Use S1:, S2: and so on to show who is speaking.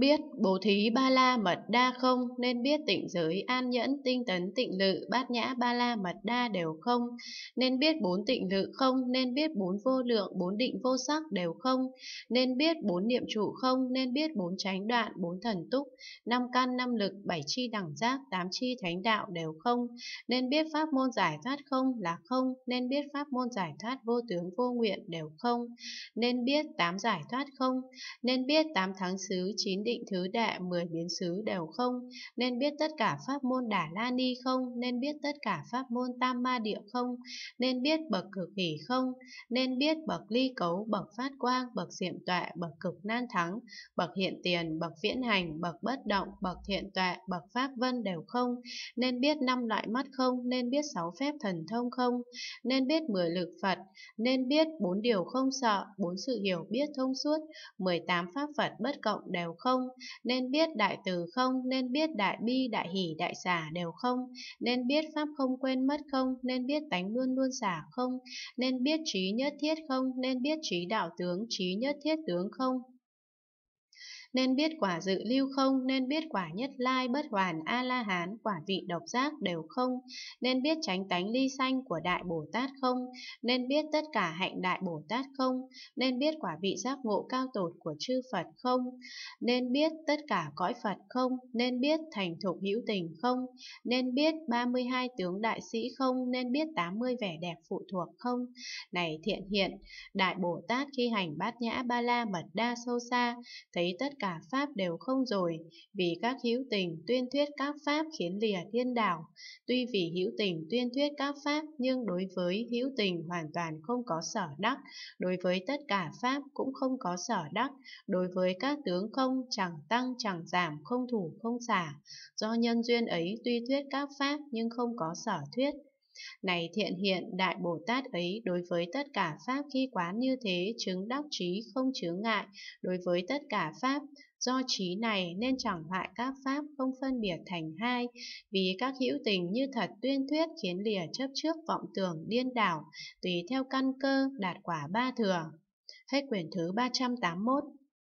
S1: biết bố thí ba la mật đa không nên biết tịnh giới an nhẫn tinh tấn tịnh lự bát nhã ba la mật đa đều không nên biết bốn tịnh lự không nên biết bốn vô lượng bốn định vô sắc đều không nên biết bốn niệm trụ không nên biết bốn chánh đoạn bốn thần túc năm căn năm lực bảy chi đẳng giác tám chi thánh đạo đều không nên biết pháp môn giải thoát không là không nên biết pháp môn giải thoát vô tướng vô nguyện đều không nên biết tám giải thoát không nên biết tám thắng xứ chín chín định thứ đệ, mười biến xứ đều không, nên biết tất cả pháp môn Đà La Ni không, nên biết tất cả pháp môn Tam Ma Địa không, nên biết bậc cực hỷ không, nên biết bậc ly cấu, bậc phát quang, bậc diệm tuệ, bậc cực nan thắng, bậc hiện tiền, bậc viễn hành, bậc bất động, bậc thiện tuệ, bậc pháp vân đều không, nên biết năm loại mắt không, nên biết sáu phép thần thông không, nên biết mười lực Phật, nên biết bốn điều không sợ, bốn sự hiểu biết thông suốt, 18 pháp Phật bất cộng đều không không, nên biết đại từ không, nên biết đại bi, đại hỷ, đại xả đều không, nên biết pháp không quên mất không, nên biết tánh luôn luôn xả không, nên biết trí nhất thiết không, nên biết trí đạo tướng, trí nhất thiết tướng không, nên biết quả dự lưu không, nên biết quả nhất lai bất hoàn A-la-hán, quả vị độc giác đều không, nên biết tránh tánh ly sanh của Đại Bồ Tát không, nên biết tất cả hạnh Đại Bồ Tát không, nên biết quả vị giác ngộ cao tột của chư Phật không, nên biết tất cả cõi Phật không, nên biết thành thục hữu tình không, nên biết 32 tướng đại sĩ không, nên biết 80 vẻ đẹp phụ thuộc không. Này thiện hiện, Đại Bồ Tát khi hành bát nhã ba la mật đa sâu xa, thấy tất cả cả pháp đều không rồi, vì các hữu tình tuyên thuyết các pháp khiến lìa thiên đảo. Tuy vì hữu tình tuyên thuyết các pháp nhưng đối với hữu tình hoàn toàn không có sở đắc, đối với tất cả pháp cũng không có sở đắc, đối với các tướng không chẳng tăng chẳng giảm, không thủ không xả. Do nhân duyên ấy tuy thuyết các pháp nhưng không có sở thuyết, này thiện hiện Đại Bồ Tát ấy đối với tất cả Pháp khi quán như thế chứng đắc trí không chướng ngại đối với tất cả Pháp, do trí này nên chẳng hoại các Pháp không phân biệt thành hai, vì các hữu tình như thật tuyên thuyết khiến lìa chấp trước vọng tưởng điên đảo, tùy theo căn cơ đạt quả ba thừa. Hết quyển thứ 381